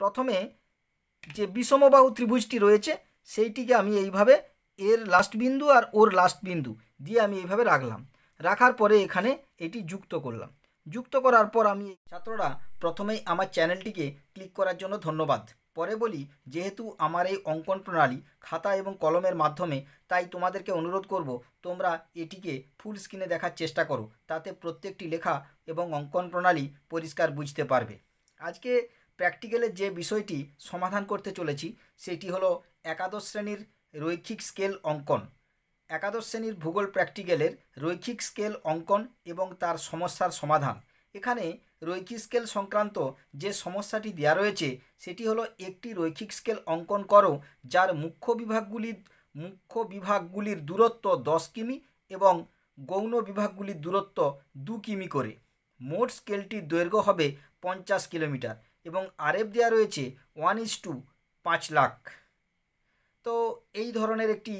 প্রথমে যে বিষমবাহু ত্রিভুজটি রয়েছে সেইটিকে আমি এইভাবে এর লাস্ট বিন্দু আর ওর লাস্ট বিন্দু দিয়ে আমি এইভাবে রাখলাম রাখার পরে এখানে এটি যুক্ত করলাম যুক্ত করার পর আমি ছাত্ররা প্রথমেই আমার চ্যানেলটিকে ক্লিক করার জন্য ধন্যবাদ পরে বলি যেহেতু আমার এই অঙ্কন প্রণালী খাতা এবং কলমের মাধ্যমে তাই তোমাদেরকে অনুরোধ করব তোমরা এটিকে ফুল স্ক্রিনে দেখার চেষ্টা করো তাতে প্রত্যেকটি লেখা এবং অঙ্কন প্রণালী পরিষ্কার বুঝতে পারবে আজকে প্র্যাকটিক্যালের যে বিষয়টি সমাধান করতে চলেছি সেটি হলো একাদশ শ্রেণীর রৈখিক স্কেল অঙ্কন একাদশ শ্রেণীর ভূগোল প্র্যাকটিক্যালের রৈখিক স্কেল অঙ্কন এবং তার সমস্যার সমাধান এখানে রৈখিক স্কেল সংক্রান্ত যে সমস্যাটি দেওয়া রয়েছে সেটি হলো একটি রৈখিক স্কেল অঙ্কন করো যার মুখ্য বিভাগগুলির মুখ্য বিভাগগুলির দূরত্ব দশ কিমি এবং গৌণ বিভাগগুলির দূরত্ব দু কিমি করে মোট স্কেলটির দৈর্ঘ্য হবে পঞ্চাশ কিলোমিটার এবং আরএফ দেওয়া রয়েছে ওয়ান ইস টু পাঁচ লাখ তো এই ধরনের একটি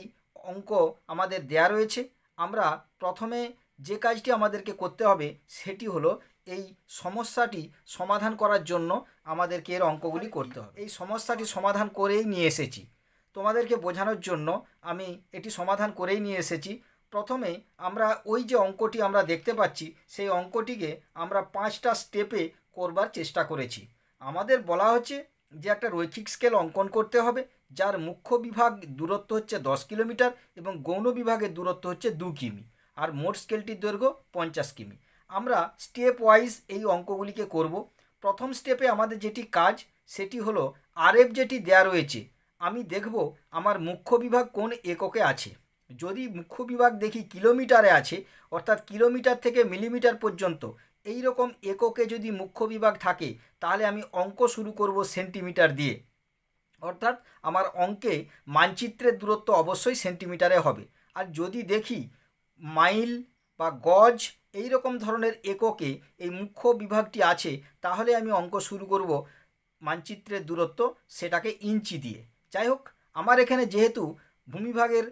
অঙ্ক আমাদের দেয়া রয়েছে আমরা প্রথমে যে কাজটি আমাদেরকে করতে হবে সেটি হলো এই সমস্যাটি সমাধান করার জন্য আমাদেরকে এর অঙ্কগুলি করতে হবে এই সমস্যাটি সমাধান করেই নিয়ে এসেছি তোমাদেরকে বোঝানোর জন্য আমি এটি সমাধান করেই নিয়ে এসেছি প্রথমে আমরা ওই যে অঙ্কটি আমরা দেখতে পাচ্ছি সেই অঙ্কটিকে আমরা পাঁচটা স্টেপে করবার চেষ্টা করেছি আমাদের বলা হচ্ছে যে একটা রৈখিক স্কেল অঙ্কন করতে হবে যার মুখ্য বিভাগ দূরত্ব হচ্ছে দশ কিলোমিটার এবং গৌণ বিভাগের দূরত্ব হচ্ছে দু কিমি আর মোট স্কেলটির দৈর্ঘ্য পঞ্চাশ কিমি আমরা স্টেপ ওয়াইজ এই অঙ্কগুলিকে করব প্রথম স্টেপে আমাদের যেটি কাজ সেটি হলো আরএফ যেটি দেয়া রয়েছে আমি দেখব আমার মুখ্য বিভাগ কোন এককে আছে যদি মুখ্য বিভাগ দেখি কিলোমিটারে আছে অর্থাৎ কিলোমিটার থেকে মিলিমিটার পর্যন্ত এই রকম এককে যদি মুখ্য বিভাগ থাকে তাহলে আমি অঙ্ক শুরু করব সেন্টিমিটার দিয়ে অর্থাৎ আমার অঙ্কে মানচিত্রের দূরত্ব অবশ্যই সেন্টিমিটারে হবে আর যদি দেখি মাইল বা গজ এই রকম ধরনের এককে এই মুখ্য বিভাগটি আছে তাহলে আমি অঙ্ক শুরু করব মানচিত্রের দূরত্ব সেটাকে ইঞ্চি দিয়ে যাই হোক আমার এখানে যেহেতু ভূমিভাগের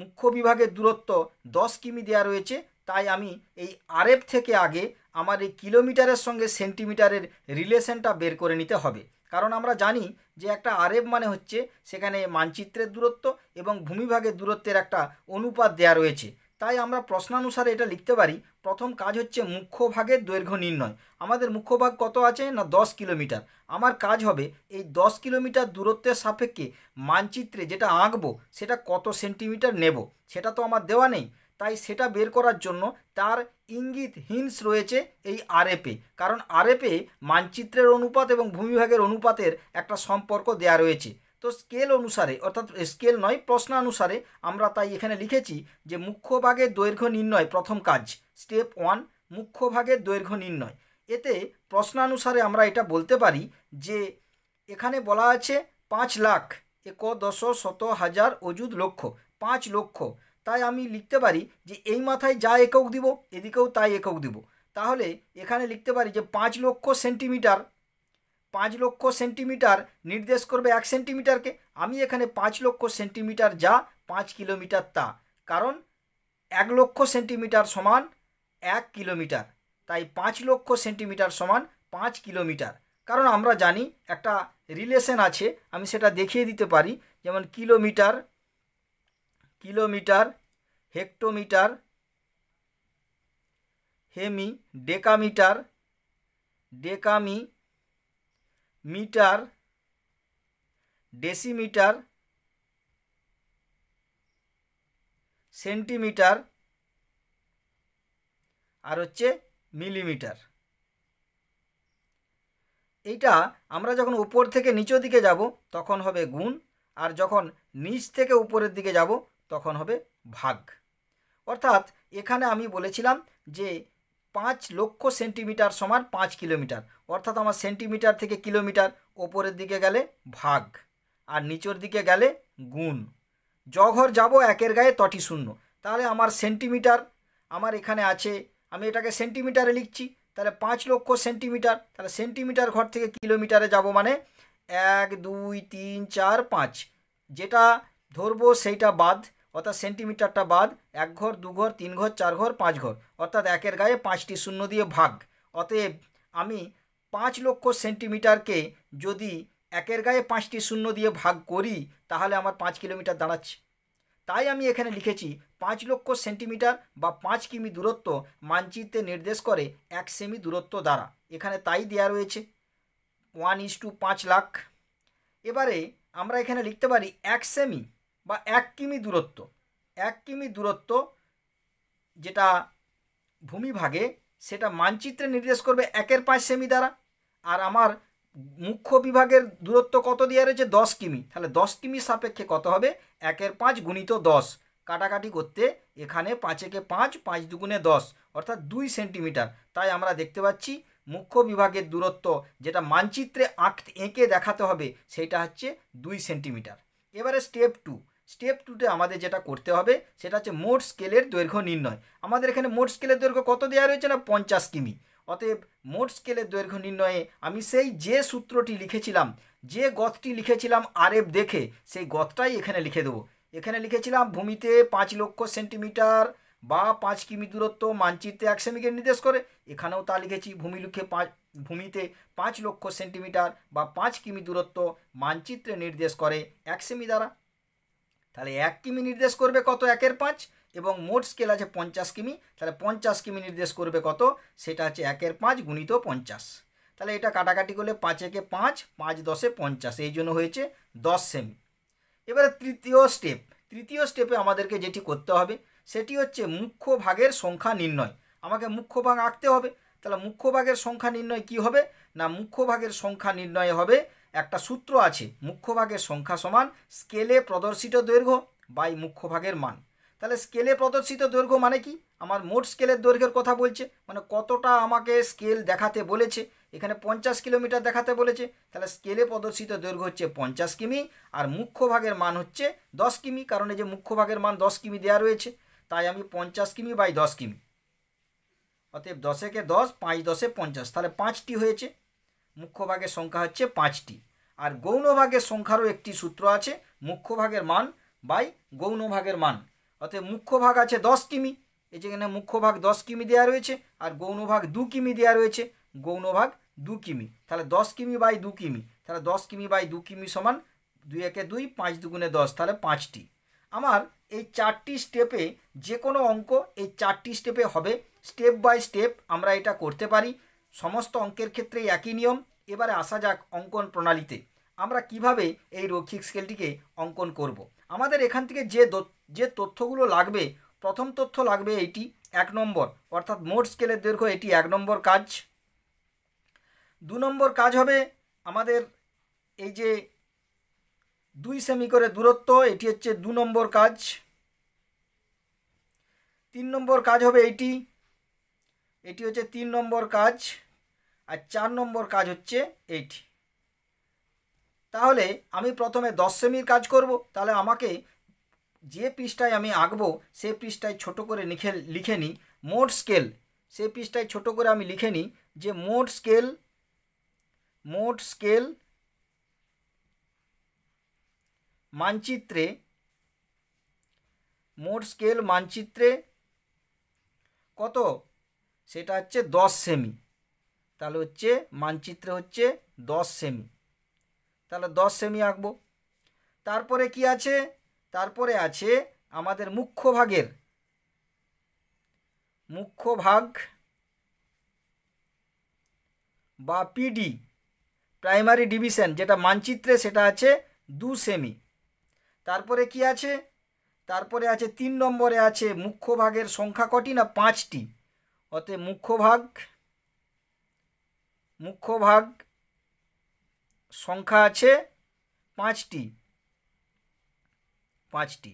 মুখ্য বিভাগের দূরত্ব দশ কিমি দেওয়া রয়েছে তাই আমি এই আরেফ থেকে আগে আমার এই কিলোমিটারের সঙ্গে সেন্টিমিটারের রিলেশনটা বের করে নিতে হবে কারণ আমরা জানি যে একটা আরেব মানে হচ্ছে সেখানে মানচিত্রের দূরত্ব এবং ভূমিভাগের দূরত্বের একটা অনুপাত দেয়া রয়েছে তাই আমরা প্রশ্নানুসারে এটা লিখতে পারি প্রথম কাজ হচ্ছে মুখ্যভাগের দৈর্ঘ্য নির্ণয় আমাদের মুখ্যভাগ কত আছে না দশ কিলোমিটার আমার কাজ হবে এই দশ কিলোমিটার দূরত্বের সাপেক্ষে মানচিত্রে যেটা আঁকবো সেটা কত সেন্টিমিটার নেব সেটা তো আমার দেওয়া নেই তাই সেটা বের করার জন্য তার ইঙ্গিত হিন্স রয়েছে এই আরএপে কারণ আরএপে মানচিত্রের অনুপাত এবং ভূমিভাগের অনুপাতের একটা সম্পর্ক দেয়া রয়েছে তো স্কেল অনুসারে অর্থাৎ স্কেল নয় প্রশ্নানুসারে আমরা তাই এখানে লিখেছি যে মুখ্য ভাগের দৈর্ঘ্য নির্ণয় প্রথম কাজ স্টেপ ওয়ান মুখ্য ভাগের দৈর্ঘ্য নির্ণয় এতে প্রশ্নানুসারে আমরা এটা বলতে পারি যে এখানে বলা আছে পাঁচ লাখ এক দশ শত হাজার অজুদ লক্ষ পাঁচ লক্ষ তাই আমি লিখতে পারি যে এই মাথায় যা একক দিব এদিকেও তাই একক দিব তাহলে এখানে লিখতে পারি যে পাঁচ লক্ষ সেন্টিমিটার পাঁচ লক্ষ সেন্টিমিটার নির্দেশ করবে এক সেন্টিমিটারকে আমি এখানে পাঁচ লক্ষ সেন্টিমিটার যা পাঁচ কিলোমিটার তা কারণ এক লক্ষ সেন্টিমিটার সমান এক কিলোমিটার তাই পাঁচ লক্ষ সেন্টিমিটার সমান পাঁচ কিলোমিটার কারণ আমরা জানি একটা রিলেশন আছে আমি সেটা দেখিয়ে দিতে পারি যেমন কিলোমিটার কিলোমিটার হেক্টোমিটার হেমি ডেকামিটার ডেকামি মিটার ডেসিমিটার সেন্টিমিটার আর হচ্ছে মিলিমিটার এইটা আমরা যখন উপর থেকে নিচের দিকে যাব তখন হবে গুণ আর যখন নিচ থেকে উপরের দিকে যাব তখন হবে ভাগ অর্থাৎ এখানে আমি বলেছিলাম যে পাঁচ লক্ষ সেন্টিমিটার সমান পাঁচ কিলোমিটার অর্থাৎ আমার সেন্টিমিটার থেকে কিলোমিটার ওপরের দিকে গেলে ভাগ আর নিচের দিকে গেলে গুণ জঘর যাব একের গায়ে তটি শূন্য তাহলে আমার সেন্টিমিটার আমার এখানে আছে আমি এটাকে সেন্টিমিটারে লিখছি তাহলে পাঁচ লক্ষ সেন্টিমিটার তাহলে সেন্টিমিটার ঘর থেকে কিলোমিটারে যাব মানে এক দুই তিন চার পাঁচ যেটা ধরবো সেইটা বাদ অর্থাৎ সেন্টিমিটারটা বাদ এক ঘর দু ঘর তিন ঘর চার ঘর পাঁচ ঘর অর্থাৎ একের গায়ে পাঁচটি শূন্য দিয়ে ভাগ অতএব আমি পাঁচ লক্ষ সেন্টিমিটারকে যদি একের গায়ে পাঁচটি শূন্য দিয়ে ভাগ করি তাহলে আমার পাঁচ কিলোমিটার দাঁড়াচ্ছে তাই আমি এখানে লিখেছি পাঁচ লক্ষ সেন্টিমিটার বা পাঁচ কিমি দূরত্ব মানচিত্রে নির্দেশ করে এক সেমি দূরত্ব দ্বারা এখানে তাই দেওয়া রয়েছে ওয়ান ইস টু পাঁচ লাখ এবারে আমরা এখানে লিখতে পারি এক সেমি বা এক কিমি দূরত্ব এক কিমি দূরত্ব যেটা ভূমিভাগে সেটা মানচিত্রে নির্দেশ করবে একের পাঁচ সেমি দ্বারা আর আমার মুখ্য বিভাগের দূরত্ব কত দেওয়া রয়েছে দশ কিমি তাহলে দশ কিমি সাপেক্ষে কত হবে একের পাঁচ গুণিত দশ কাটাকাটি করতে এখানে পাঁচেকে পাঁচ পাঁচ দুগুণে দশ অর্থাৎ দুই সেন্টিমিটার তাই আমরা দেখতে পাচ্ছি মুখ্য বিভাগের দূরত্ব যেটা মানচিত্রে আঁক এঁকে দেখাতে হবে সেটা হচ্ছে দুই সেন্টিমিটার এবারে স্টেপ টু স্টেপ টুতে আমাদের যেটা করতে হবে সেটা হচ্ছে মোট স্কেলের দৈর্ঘ্য নির্ণয় আমাদের এখানে মোট স্কেলের দৈর্ঘ্য কত দেওয়া রয়েছে না পঞ্চাশ কিমি অতএব মোট স্কেলের দৈর্ঘ্য নির্ণয়ে আমি সেই যে সূত্রটি লিখেছিলাম যে গথটি লিখেছিলাম আরেব দেখে সেই গথটাই এখানে লিখে দেবো এখানে লিখেছিলাম ভূমিতে পাঁচ লক্ষ সেন্টিমিটার বা পাঁচ কিমি দূরত্ব মানচিত্রে এক সেমিকে নির্দেশ করে এখানেও তা লিখেছি ভূমি লক্ষ্যে পাঁচ ভূমিতে পাঁচ লক্ষ সেন্টিমিটার বা পাঁচ কিমি দূরত্ব মানচিত্রে নির্দেশ করে এক সেমি দ্বারা তাহলে এক কিমি নির্দেশ করবে কত একের পাঁচ এবং মোট স্কেল আছে পঞ্চাশ কিমি তাহলে পঞ্চাশ কিমি নির্দেশ করবে কত সেটা হচ্ছে একের পাঁচ গুণিত পঞ্চাশ তাহলে এটা কাটাকাটি করলে পাঁচ একে পাঁচ পাঁচ দশে পঞ্চাশ এই জন্য হয়েছে দশ সেমি এবারে তৃতীয় স্টেপ তৃতীয় স্টেপে আমাদেরকে যেটি করতে হবে সেটি হচ্ছে মুখ্য ভাগের সংখ্যা নির্ণয় আমাকে মুখ্য ভাগ আঁকতে হবে তাহলে মুখ্য ভাগের সংখ্যা নির্ণয় কি হবে না মুখ্য ভাগের সংখ্যা নির্ণয় হবে একটা সূত্র আছে মুখ্যভাগের সংখ্যা সমান স্কেলে প্রদর্শিত দৈর্ঘ্য বাই মুখ্যভাগের মান তাহলে স্কেলে প্রদর্শিত দৈর্ঘ্য মানে কি আমার মোট স্কেলের দৈর্ঘ্যের কথা বলছে মানে কতটা আমাকে স্কেল দেখাতে বলেছে এখানে পঞ্চাশ কিলোমিটার দেখাতে বলেছে তাহলে স্কেলে প্রদর্শিত দৈর্ঘ্য হচ্ছে পঞ্চাশ কিমি আর মুখ্য ভাগের মান হচ্ছে দশ কিমি কারণ এই যে মুখ্য ভাগের মান দশ কিমি দেওয়া রয়েছে তাই আমি পঞ্চাশ কিমি বাই দশ কিমি অতএব দশেকে দশ পাঁচ দশে পঞ্চাশ তাহলে পাঁচটি হয়েছে মুখ্যভাগের সংখ্যা হচ্ছে পাঁচটি আর গৌণভাগের সংখ্যারও একটি সূত্র আছে মুখ্যভাগের মান বাই গৌণভাগের মান অতএব মুখ্যভাগ আছে দশ কিমি এই যেখানে মুখ্যভাগ দশ কিমি দেওয়া রয়েছে আর গৌণভাগ দু কিমি দেওয়া রয়েছে গৌণভাগ দু কিমি তাহলে দশ কিমি বাই দু কিমি তাহলে দশ কিমি বাই দু কিমি সমান দুই একে দুই পাঁচ দুগুণে দশ তাহলে পাঁচটি আমার এই চারটি স্টেপে যে কোনো অঙ্ক এই চারটি স্টেপে হবে স্টেপ বাই স্টেপ আমরা এটা করতে পারি সমস্ত অঙ্কের ক্ষেত্রে একই নিয়ম এবারে আসা যাক অঙ্কন প্রণালীতে আমরা কিভাবে এই রৌখিক স্কেলটিকে অঙ্কন করব। আমাদের এখান থেকে যে যে তথ্যগুলো লাগবে প্রথম তথ্য লাগবে এইটি এক নম্বর অর্থাৎ মোট স্কেলের দৈর্ঘ্য এটি এক নম্বর কাজ দু নম্বর কাজ হবে আমাদের এই যে দুই সেমি করে দূরত্ব এটি হচ্ছে দু নম্বর কাজ তিন নম্বর কাজ হবে এটি এটি হচ্ছে তিন নম্বর কাজ আর চার নম্বর কাজ হচ্ছে এইট তাহলে আমি প্রথমে দশ সেমির কাজ করব তাহলে আমাকে যে পৃষ্ঠায় আমি আঁকবো সে পৃষ্ঠায় ছোট করে লিখে লিখে নিই মোট স্কেল সে পৃষ্ঠায় ছোট করে আমি লিখে নিই যে মোট স্কেল মোট স্কেল মানচিত্রে মোট স্কেল মানচিত্রে কত সেটা হচ্ছে দশ সেমি তাহলে হচ্ছে মানচিত্রে হচ্ছে দশ সেমি তাহলে দশ সেমি আঁকবো তারপরে কি আছে তারপরে আছে আমাদের মুখ্য ভাগের মুখ্য ভাগ বা পিডি প্রাইমারি ডিভিশন যেটা মানচিত্রে সেটা আছে দু সেমি তারপরে কি আছে তারপরে আছে তিন নম্বরে আছে মুখ্য ভাগের সংখ্যা কটি না পাঁচটি অতএব মুখ্য ভাগ মুখ্য ভাগ সংখ্যা আছে পাঁচটি পাঁচটি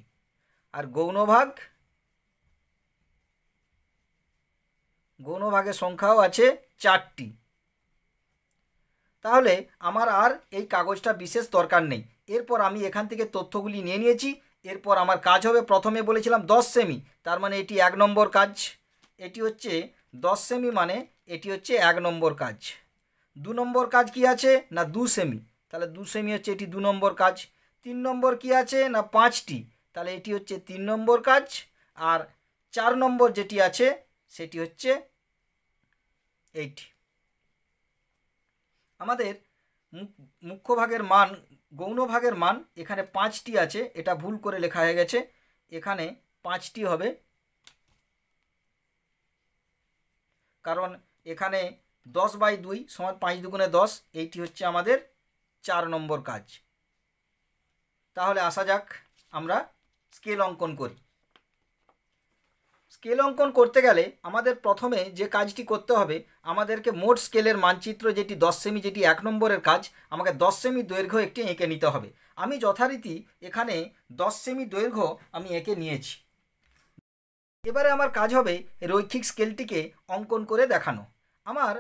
আর গৌণভাগ গৌণভাগের সংখ্যাও আছে চারটি তাহলে আমার আর এই কাগজটা বিশেষ দরকার নেই এরপর আমি এখান থেকে তথ্যগুলি নিয়ে নিয়েছি এরপর আমার কাজ হবে প্রথমে বলেছিলাম দশ সেমি তার মানে এটি এক নম্বর কাজ এটি হচ্ছে দশ সেমি মানে এটি হচ্ছে এক নম্বর কাজ দু নম্বর কাজ কি আছে না দু সেমি তাহলে দু সেমি হচ্ছে এটি দু নম্বর কাজ তিন নম্বর কি আছে না পাঁচটি তাহলে এটি হচ্ছে তিন নম্বর কাজ আর চার নম্বর যেটি আছে সেটি হচ্ছে এইটি আমাদের মুখ্য ভাগের মান গৌণ ভাগের মান এখানে পাঁচটি আছে এটা ভুল করে লেখা হয়ে গেছে এখানে পাঁচটি হবে কারণ এখানে দশ বাই দুই সমান পাঁচ দুগুণে দশ এইটি হচ্ছে আমাদের চার নম্বর কাজ তাহলে আসা যাক আমরা স্কেল অঙ্কন করি স্কেল অঙ্কন করতে গেলে আমাদের প্রথমে যে কাজটি করতে হবে আমাদেরকে মোট স্কেলের মানচিত্র যেটি দশ সেমি যেটি এক নম্বরের কাজ আমাকে দশ সেমি দৈর্ঘ্য একটি এঁকে নিতে হবে আমি যথারীতি এখানে দশ সেমি দৈর্ঘ্য আমি এঁকে নিয়েছি এবারে আমার কাজ হবে রৈখিক স্কেলটিকে অঙ্কন করে দেখানো আমার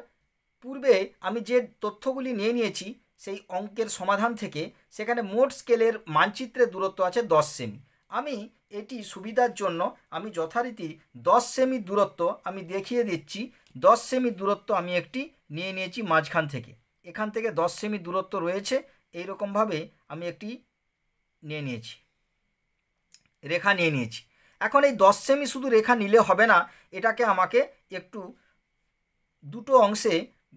পূর্বে আমি যে তথ্যগুলি নিয়ে নিয়েছি সেই অঙ্কের সমাধান থেকে সেখানে মোট স্কেলের মানচিত্রের দূরত্ব আছে দশ সেমি আমি এটি সুবিধার জন্য আমি যথারীতি দশ সেমি দূরত্ব আমি দেখিয়ে দিচ্ছি দশ সেমি দূরত্ব আমি একটি নিয়ে নিয়েছি মাঝখান থেকে এখান থেকে দশ সেমি দূরত্ব রয়েছে এই রকমভাবে আমি একটি নিয়ে নিয়েছি রেখা নিয়ে নিয়েছি এখন এই দশ সেমি শুধু রেখা নিলে হবে না এটাকে আমাকে একটু দুটো অংশে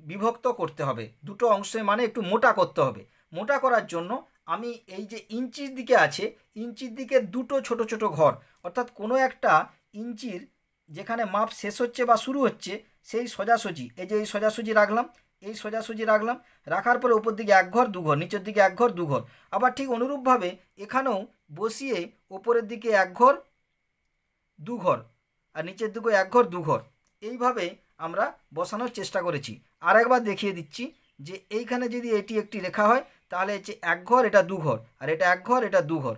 বিভক্ত করতে হবে দুটো অংশে মানে একটু মোটা করতে হবে মোটা করার জন্য আমি এই যে ইঞ্চির দিকে আছে ইঞ্চির দিকে দুটো ছোট ছোট ঘর অর্থাৎ কোনো একটা ইঞ্চির যেখানে মাপ শেষ হচ্ছে বা শুরু হচ্ছে সেই সোজাসুজি এই যে এই সোজাসুজি রাখলাম এই সোজাসুজি রাখলাম রাখার পরে উপর দিকে এক ঘর দু ঘর নিচের দিকে এক ঘর দু ঘর আবার ঠিক অনুরূপভাবে এখানেও বসিয়ে ওপরের দিকে এক ঘর দু ঘর আর নিচের দিকে এক ঘর দু ঘর এইভাবে আমরা বসানোর চেষ্টা করেছি আরেকবার দেখিয়ে দিচ্ছি যে এইখানে যদি এটি একটি লেখা হয় তাহলে হচ্ছে এক ঘর এটা দু ঘর আর এটা এক ঘর এটা দু ঘর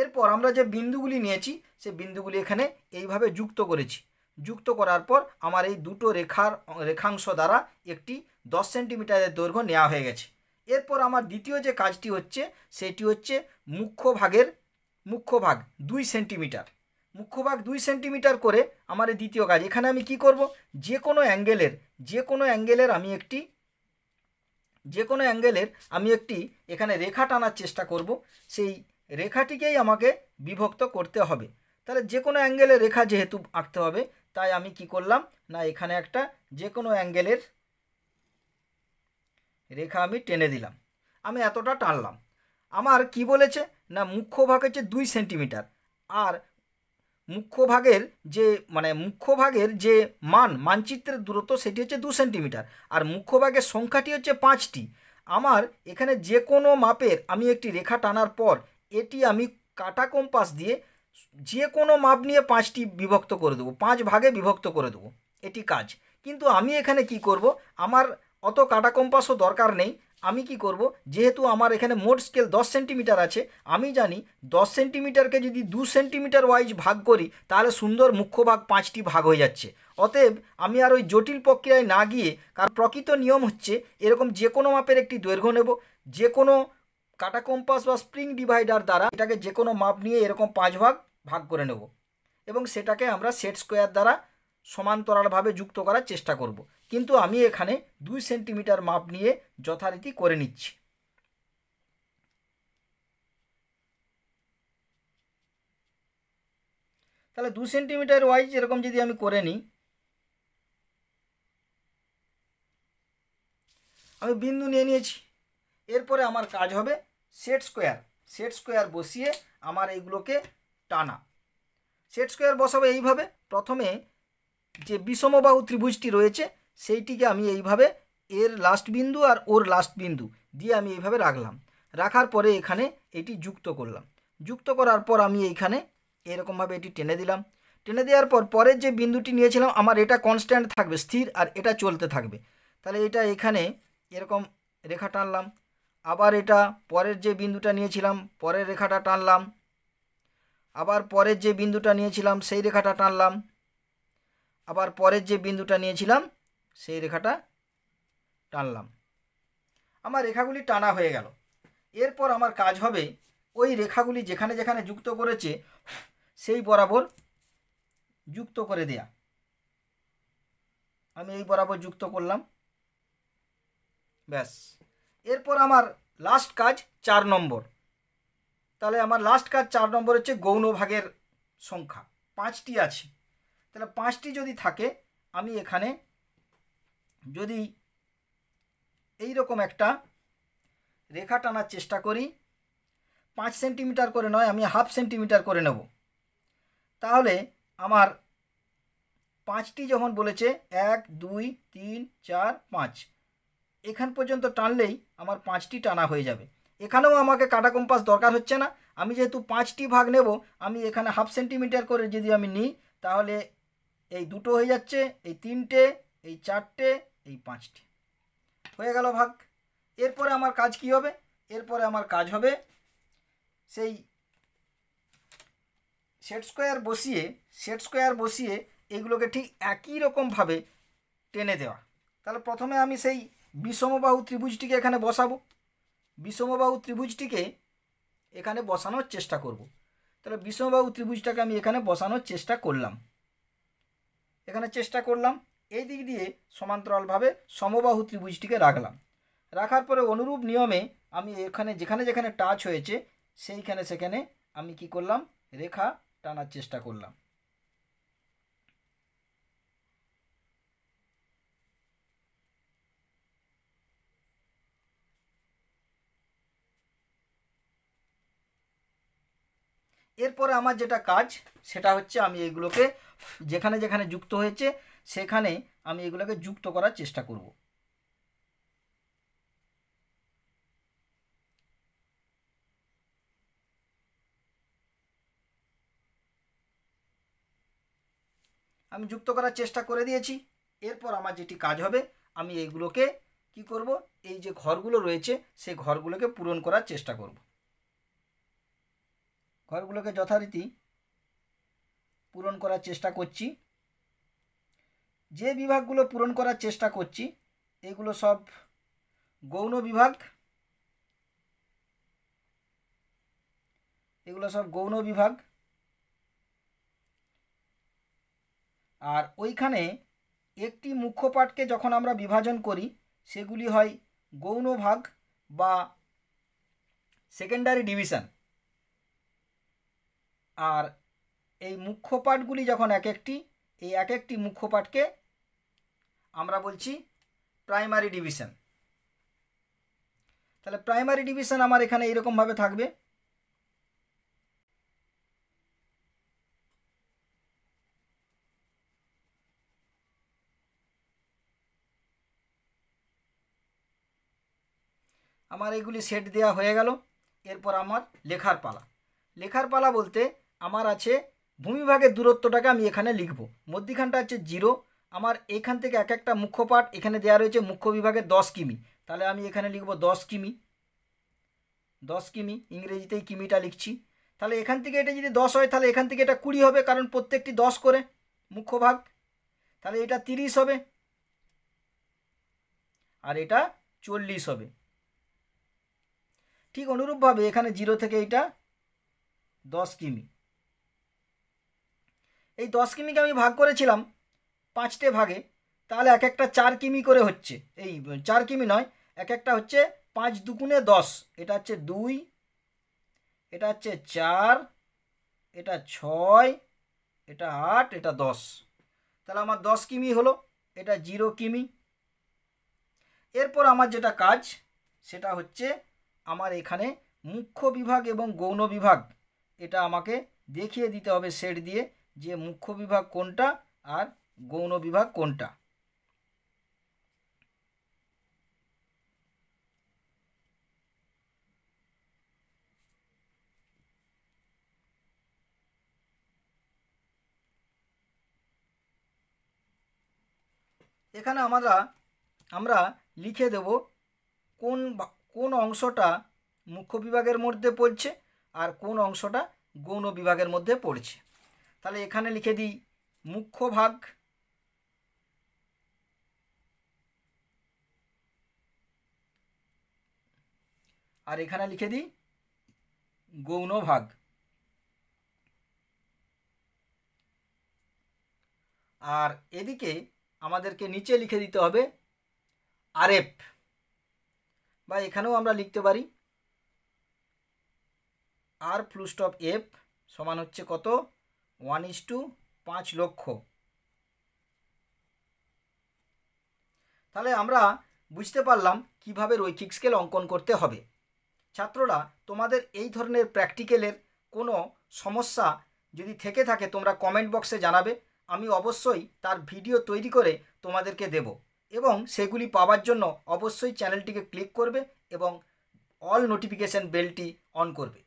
এরপর আমরা যে বিন্দুগুলি নিয়েছি সে বিন্দুগুলি এখানে এইভাবে যুক্ত করেছি যুক্ত করার পর আমার এই দুটো রেখার রেখাংশ দ্বারা একটি দশ সেন্টিমিটারের দৈর্ঘ্য নেওয়া হয়ে গেছে এরপর আমার দ্বিতীয় যে কাজটি হচ্ছে সেটি হচ্ছে মুখ্য ভাগের মুখ্য ভাগ দুই সেন্টিমিটার মুখ্যভাগ দুই সেন্টিমিটার করে আমার দ্বিতীয় কাজ এখানে আমি কি করব যে কোনো অ্যাঙ্গেলের যে কোনো অ্যাঙ্গেলের আমি একটি যে কোনো অ্যাঙ্গেলের আমি একটি এখানে রেখা টানার চেষ্টা করব সেই রেখাটিকেই আমাকে বিভক্ত করতে হবে তাহলে যে কোনো অ্যাঙ্গেলের রেখা যেহেতু আঁকতে হবে তাই আমি কি করলাম না এখানে একটা যে কোনো অ্যাঙ্গেলের রেখা আমি টেনে দিলাম আমি এতটা টানলাম আমার কি বলেছে না মুখ্য ভাগ হচ্ছে দুই সেন্টিমিটার আর মুখ্যভাগের যে মানে মুখ্যভাগের যে মান মানচিত্রের দূরত্ব সেটি হচ্ছে দু সেন্টিমিটার আর মুখ্যভাগের সংখ্যাটি হচ্ছে পাঁচটি আমার এখানে যে কোনো মাপের আমি একটি রেখা টানার পর এটি আমি কাটা কম্পাস দিয়ে যে কোনো মাপ নিয়ে পাঁচটি বিভক্ত করে দেবো পাঁচ ভাগে বিভক্ত করে দেবো এটি কাজ কিন্তু আমি এখানে কি করব আমার অত কাটা কম্পাসও দরকার নেই আমি কি করব যেহেতু আমার এখানে মোট স্কেল দশ সেন্টিমিটার আছে আমি জানি দশ সেন্টিমিটারকে যদি দু সেন্টিমিটার ওয়াইজ ভাগ করি তাহলে সুন্দর মুখ্য ভাগ পাঁচটি ভাগ হয়ে যাচ্ছে অতএব আমি আর ওই জটিল প্রক্রিয়ায় না গিয়ে কারণ প্রকৃত নিয়ম হচ্ছে এরকম যে কোনো মাপের একটি দৈর্ঘ্য নেব যে কোনো কাটা কম্পাস বা স্প্রিং ডিভাইডার দ্বারা এটাকে যে কোনো মাপ নিয়ে এরকম পাঁচ ভাগ ভাগ করে নেব এবং সেটাকে আমরা সেট স্কোয়ার দ্বারা সমান্তরালভাবে যুক্ত করার চেষ্টা করব কিন্তু আমি এখানে দুই সেন্টিমিটার মাপ নিয়ে যথারীতি করে নিচ্ছি তাহলে দু সেন্টিমিটার ওয়াইজ এরকম যদি আমি করে নিই আমি বিন্দু নিয়ে নিয়েছি এরপরে আমার কাজ হবে সেট স্কোয়ার সেট স্কোয়ার বসিয়ে আমার এইগুলোকে টানা সেট স্কোয়ার বসাবে এইভাবে প্রথমে যে বিষমবাহু ত্রিভুজটি রয়েছে সেইটিকে আমি এইভাবে এর লাস্ট বিন্দু আর ওর লাস্ট বিন্দু দিয়ে আমি এইভাবে রাখলাম রাখার পরে এখানে এটি যুক্ত করলাম যুক্ত করার পর আমি এইখানে এরকমভাবে এটি টেনে দিলাম টেনে দেওয়ার পর পরের যে বিন্দুটি নিয়েছিলাম আমার এটা কনস্ট্যান্ট থাকবে স্থির আর এটা চলতে থাকবে তাহলে এটা এখানে এরকম রেখা টানলাম আবার এটা পরের যে বিন্দুটা নিয়েছিলাম পরের রেখাটা টানলাম আবার পরের যে বিন্দুটা নিয়েছিলাম সেই রেখাটা টানলাম আবার পরের যে বিন্দুটা নিয়েছিলাম সেই রেখাটা টানলাম আমার রেখাগুলি টানা হয়ে গেল এরপর আমার কাজ হবে ওই রেখাগুলি যেখানে যেখানে যুক্ত করেছে সেই বরাবর যুক্ত করে দেয়া আমি এই বরাবর যুক্ত করলাম ব্যাস এরপর আমার লাস্ট কাজ চার নম্বর তাহলে আমার লাস্ট কাজ চার নম্বর হচ্ছে গৌণ ভাগের সংখ্যা পাঁচটি আছে তাহলে পাঁচটি যদি থাকে আমি এখানে যদি এই রকম একটা রেখা টানার চেষ্টা করি পাঁচ সেন্টিমিটার করে নয় আমি হাফ সেন্টিমিটার করে নেব তাহলে আমার পাঁচটি যখন বলেছে এক দুই তিন চার পাঁচ এখান পর্যন্ত টানলেই আমার পাঁচটি টানা হয়ে যাবে এখানেও আমাকে কাটা কম্পাস দরকার হচ্ছে না আমি যেহেতু পাঁচটি ভাগ নেব আমি এখানে হাফ সেন্টিমিটার করে যদি আমি নিই তাহলে এই দুটো হয়ে যাচ্ছে এই তিনটে এই চারটে এই পাঁচটি হয়ে গেল ভাগ এরপরে আমার কাজ কি হবে এরপরে আমার কাজ হবে সেই সেট স্কোয়ার বসিয়ে সেট স্কোয়ার বসিয়ে এগুলোকে ঠিক একই রকমভাবে টেনে দেওয়া তাহলে প্রথমে আমি সেই বিষমবাহু ত্রিভুজটিকে এখানে বসাবো বিষমবাহু ত্রিভুজটিকে এখানে বসানোর চেষ্টা করব। তাহলে বিষমবাহু ত্রিভুজটাকে আমি এখানে বসানোর চেষ্টা করলাম এখানে চেষ্টা করলাম এই দিক দিয়ে সমান্তরালভাবে সমবাহু ত্রিভুজটিকে রাখলাম রাখার পরে অনুরূপ নিয়মে আমি এখানে যেখানে যেখানে টাচ হয়েছে সেইখানে সেখানে আমি কি করলাম রেখা টানার চেষ্টা করলাম এরপরে আমার যেটা কাজ সেটা হচ্ছে আমি এইগুলোকে যেখানে যেখানে যুক্ত হয়েছে সেখানে আমি এগুলোকে যুক্ত করার চেষ্টা করব আমি যুক্ত করার চেষ্টা করে দিয়েছি এরপর আমার যেটি কাজ হবে আমি এইগুলোকে কি করব এই যে ঘরগুলো রয়েছে সেই ঘরগুলোকে পূরণ করার চেষ্টা করব ঘরগুলোকে যথারীতি পূরণ করার চেষ্টা করছি যে বিভাগগুলো পূরণ করার চেষ্টা করছি এগুলো সব গৌণ বিভাগ এগুলো সব গৌণ বিভাগ আর ওইখানে একটি মুখ্য পাঠকে যখন আমরা বিভাজন করি সেগুলি হয় গৌণ ভাগ বা সেকেন্ডারি ডিভিশন আর এই মুখ্য পাঠগুলি যখন এক একটি এই এক একটি মুখ্য পাঠকে আমরা বলছি প্রাইমারি ডিভিশন তাহলে প্রাইমারি ডিভিশন আমার এখানে এরকমভাবে থাকবে আমার এইগুলি সেট দেওয়া হয়ে গেল এরপর আমার লেখার পালা লেখার পালা বলতে আমার আছে ভূমিভাগের দূরত্বটাকে আমি এখানে লিখব মধ্যিখানটা হচ্ছে জিরো আমার এখান থেকে এক একটা মুখ্য পাঠ এখানে দেওয়া রয়েছে মুখ্য বিভাগে দশ কিমি তাহলে আমি এখানে লিখব দশ কিমি দশ কিমি ইংরেজিতেই কিমিটা লিখছি তাহলে এখান থেকে এটা যদি দশ হয় তাহলে এখান থেকে এটা কুড়ি হবে কারণ প্রত্যেকটি দশ করে মুখ্য ভাগ তাহলে এটা তিরিশ হবে আর এটা চল্লিশ হবে ঠিক অনুরূপভাবে এখানে জিরো থেকে এটা দশ কিমি এই দশ কিমিকে আমি ভাগ করেছিলাম পাঁচটে ভাগে তাহলে এক একটা চার কিমি করে হচ্ছে এই চার কিমি নয় এক একটা হচ্ছে পাঁচ দুগুণে দশ এটা হচ্ছে দুই এটা হচ্ছে চার এটা ছয় এটা আট এটা দশ তাহলে আমার দশ কিমি হলো এটা জিরো কিমি এরপর আমার যেটা কাজ সেটা হচ্ছে আমার এখানে মুখ্য বিভাগ এবং গৌণ বিভাগ এটা আমাকে দেখিয়ে দিতে হবে শেড দিয়ে যে মুখ্য বিভাগ কোনটা আর গৌণ বিভাগ কোনটা এখানে আমরা আমরা লিখে দেব কোন কোন অংশটা মুখ্য বিভাগের মধ্যে পড়ছে আর কোন অংশটা গৌণ বিভাগের মধ্যে পড়ছে তাহলে এখানে লিখে দিই মুখ্য ভাগ আর এখানে লিখে দিই গৌণ ভাগ আর এদিকে আমাদেরকে নিচে লিখে দিতে হবে আরেপ বা এখানেও আমরা লিখতে পারি আর প্লুস্টপ এফ সমান হচ্ছে কত ওয়ান ইস টু পাঁচ লক্ষ তাহলে আমরা বুঝতে পারলাম কিভাবে রৈখিক স্কেল অঙ্কন করতে হবে ছাত্ররা তোমাদের এই ধরনের প্র্যাকটিক্যালের কোনো সমস্যা যদি থেকে থাকে তোমরা কমেন্ট বক্সে জানাবে আমি অবশ্যই তার ভিডিও তৈরি করে তোমাদেরকে দেব এবং সেগুলি পাওয়ার জন্য অবশ্যই চ্যানেলটিকে ক্লিক করবে এবং অল নোটিফিকেশান বেলটি অন করবে